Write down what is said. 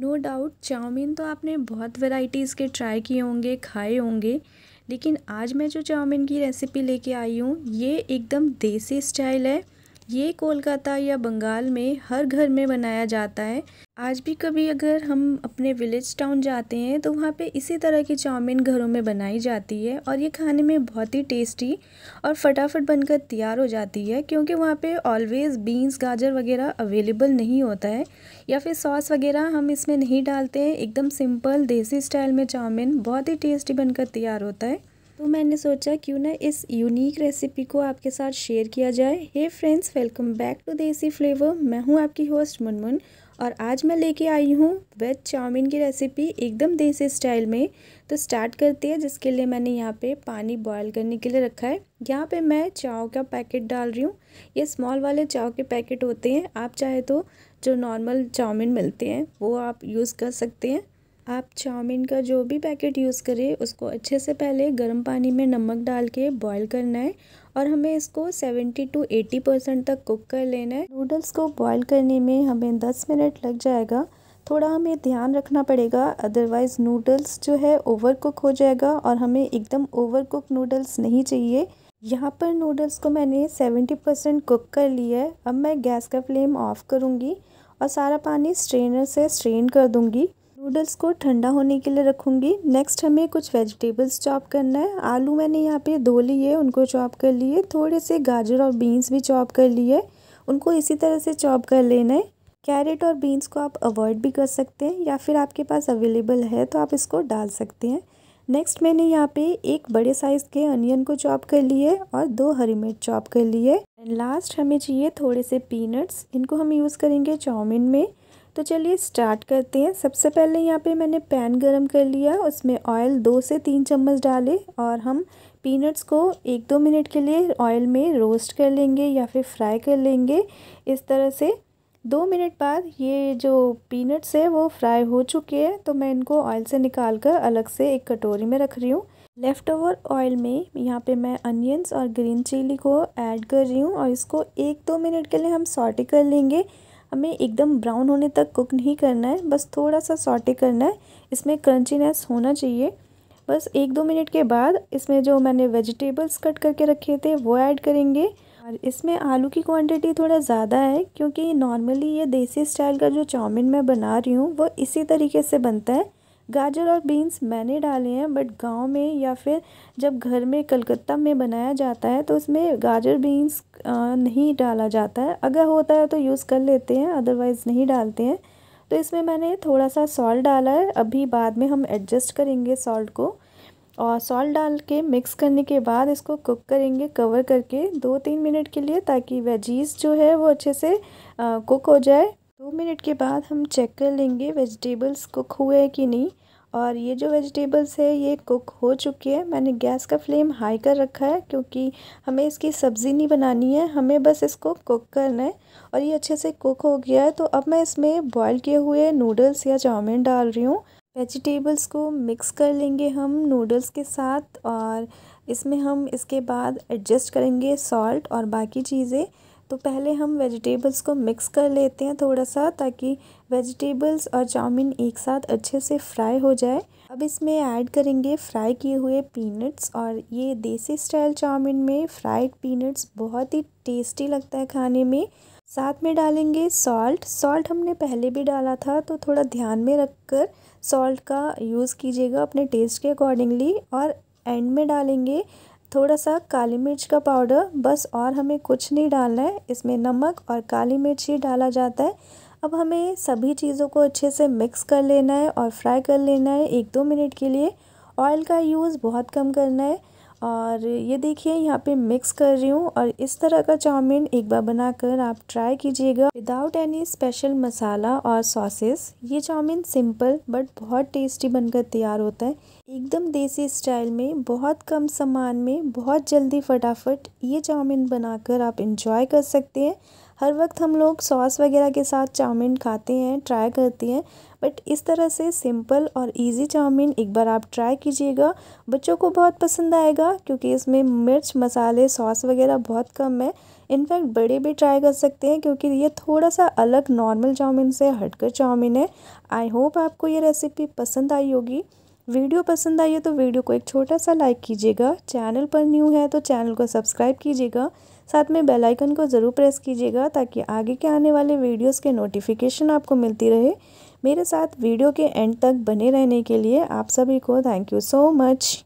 no doubt chowmein तो आपने बहुत वैरायटीज़ के ट्राई किए होंगे खाए होंगे लेकिन आज मैं जो चाउमीन की रेसिपी लेके आई हूँ ये एकदम देसी स्टाइल है ये कोलकाता या बंगाल में हर घर में बनाया जाता है आज भी कभी अगर हम अपने विलेज टाउन जाते हैं तो वहाँ पे इसी तरह की चाउमीन घरों में बनाई जाती है और ये खाने में बहुत ही टेस्टी और फटाफट बनकर तैयार हो जाती है क्योंकि वहाँ पे ऑलवेज़ बीन्स गाजर वगैरह अवेलेबल नहीं होता है या फिर सॉस वगैरह हम इसमें नहीं डालते हैं एकदम सिंपल देसी स्टाइल में चाउमीन बहुत ही टेस्टी बनकर तैयार होता है तो मैंने सोचा क्यों ना इस यूनिक रेसिपी को आपके साथ शेयर किया जाए hey friends welcome back to Desi flavour मैं हूं आपकी होस्ट मुनमुन और आज मैं लेके आई हूं वेज चाउमीन की रेसिपी एकदम देसी स्टाइल में तो स्टार्ट करते हैं जिसके लिए मैंने यहाँ पे पानी बॉयल करने के लिए रखा है यहाँ पे मैं चाव का पैकेट डाल रही हूँ ये स्मॉल वाले चाव के पैकेट होते हैं आप चाहे तो जो नॉर्मल चाउमीन मिलते हैं वो आप यूज़ कर सकते हैं आप चाउमीन का जो भी पैकेट यूज़ करें उसको अच्छे से पहले गर्म पानी में नमक डाल के बॉईल करना है और हमें इसको सेवेंटी टू एटी परसेंट तक कुक कर लेना है नूडल्स को बॉईल करने में हमें दस मिनट लग जाएगा थोड़ा हमें ध्यान रखना पड़ेगा अदरवाइज़ नूडल्स जो है ओवर कुक हो जाएगा और हमें एकदम ओवर कुक नूडल्स नहीं चाहिए यहाँ पर नूडल्स को मैंने सेवेंटी परसेंट कुक कर लिया है अब मैं गैस का फ्लेम ऑफ़ करूँगी और सारा पानी स्ट्रेनर से स्ट्रेन कर दूँगी नूडल्स को ठंडा होने के लिए रखूँगी नेक्स्ट हमें कुछ वेजिटेबल्स चॉप करना है आलू मैंने यहाँ पे धो लिए उनको चॉप कर लिए थोड़े से गाजर और बीन्स भी चॉप कर लिए उनको इसी तरह से चॉप कर लेना है कैरेट और बीन्स को आप अवॉइड भी कर सकते हैं या फिर आपके पास अवेलेबल है तो आप इसको डाल सकते हैं नेक्स्ट मैंने यहाँ पे एक बड़े साइज़ के अनियन को चॉप कर लिए और दो हरी मिर्च चॉप कर लिए एंड लास्ट हमें चाहिए थोड़े से पीनट्स इनको हम यूज़ करेंगे चाउमिन में तो चलिए स्टार्ट करते हैं सबसे पहले यहाँ पे मैंने पैन गरम कर लिया उसमें ऑयल दो से तीन चम्मच डाले और हम पीनट्स को एक दो मिनट के लिए ऑयल में रोस्ट कर लेंगे या फिर फ्राई कर लेंगे इस तरह से दो मिनट बाद ये जो पीनट्स है वो फ्राई हो चुके हैं तो मैं इनको ऑयल से निकाल कर अलग से एक कटोरी में रख रही हूँ लेफ़्ट ओवर ऑयल में यहाँ पे मैं अनियंस और ग्रीन चिली को ऐड कर रही हूँ और इसको एक दो मिनट के लिए हम सॉटी कर लेंगे हमें एकदम ब्राउन होने तक कुक नहीं करना है बस थोड़ा सा सॉटे करना है इसमें क्रंचीनेस होना चाहिए बस एक दो मिनट के बाद इसमें जो मैंने वेजिटेबल्स कट करके रखे थे वो ऐड करेंगे और इसमें आलू की क्वांटिटी थोड़ा ज़्यादा है क्योंकि नॉर्मली ये देसी स्टाइल का जो चाउमीन मैं बना रही हूँ वो इसी तरीके से बनता है गाजर और बीन्स मैंने डाले हैं बट गांव में या फिर जब घर में कलकत्ता में बनाया जाता है तो उसमें गाजर बीन्स नहीं डाला जाता है अगर होता है तो यूज़ कर लेते हैं अदरवाइज़ नहीं डालते हैं तो इसमें मैंने थोड़ा सा सॉल्ट डाला है अभी बाद में हम एडजस्ट करेंगे सॉल्ट को और सॉल्ट डाल के मिक्स करने के बाद इसको कुक करेंगे कवर करके दो तीन मिनट के लिए ताकि वेजीज़ जो है वो अच्छे से कुक हो जाए दो मिनट के बाद हम चेक कर लेंगे वेजिटेबल्स कुक हुए हैं कि नहीं और ये जो वेजिटेबल्स है ये कुक हो चुकी है मैंने गैस का फ्लेम हाई कर रखा है क्योंकि हमें इसकी सब्ज़ी नहीं बनानी है हमें बस इसको कुक करना है और ये अच्छे से कुक हो गया है तो अब मैं इसमें बॉईल किए हुए नूडल्स या चाउमीन डाल रही हूँ वेजिटेबल्स को मिक्स कर लेंगे हम नूडल्स के साथ और इसमें हम इसके बाद एडजस्ट करेंगे सॉल्ट और बाकी चीज़ें तो पहले हम वेजिटेबल्स को मिक्स कर लेते हैं थोड़ा सा ताकि वेजिटेबल्स और चाउमीन एक साथ अच्छे से फ्राई हो जाए अब इसमें ऐड करेंगे फ्राई किए हुए पीनट्स और ये देसी स्टाइल चाउमीन में फ्राइड पीनट्स बहुत ही टेस्टी लगता है खाने में साथ में डालेंगे सॉल्ट सॉल्ट हमने पहले भी डाला था तो थोड़ा ध्यान में रखकर सॉल्ट का यूज़ कीजिएगा अपने टेस्ट के अकॉर्डिंगली और एंड में डालेंगे थोड़ा सा काली मिर्च का पाउडर बस और हमें कुछ नहीं डालना है इसमें नमक और काली मिर्च ही डाला जाता है अब हमें सभी चीज़ों को अच्छे से मिक्स कर लेना है और फ्राई कर लेना है एक दो मिनट के लिए ऑयल का यूज़ बहुत कम करना है और ये देखिए यहाँ पे मिक्स कर रही हूँ और इस तरह का चाउमीन एक बार बनाकर आप ट्राई कीजिएगा विदाउट एनी स्पेशल मसाला और सॉसेस ये चाउमीन सिंपल बट बहुत टेस्टी बनकर तैयार होता है एकदम देसी स्टाइल में बहुत कम सामान में बहुत जल्दी फटाफट ये चाउमीन बनाकर आप इंजॉय कर सकते हैं हर वक्त हम लोग सॉस वगैरह के साथ चाउमीन खाते हैं ट्राई करते हैं बट इस तरह से सिंपल और इजी चाउमीन एक बार आप ट्राई कीजिएगा बच्चों को बहुत पसंद आएगा क्योंकि इसमें मिर्च मसाले सॉस वगैरह बहुत कम है इनफैक्ट बड़े भी ट्राई कर सकते हैं क्योंकि ये थोड़ा सा अलग नॉर्मल चाउमीन से हटकर चाउमीन है आई होप आपको ये रेसिपी पसंद आई होगी वीडियो पसंद आई है तो वीडियो को एक छोटा सा लाइक कीजिएगा चैनल पर न्यू है तो चैनल को सब्सक्राइब कीजिएगा साथ में बेल आइकन को ज़रूर प्रेस कीजिएगा ताकि आगे के आने वाले वीडियोस के नोटिफिकेशन आपको मिलती रहे मेरे साथ वीडियो के एंड तक बने रहने के लिए आप सभी को थैंक यू सो मच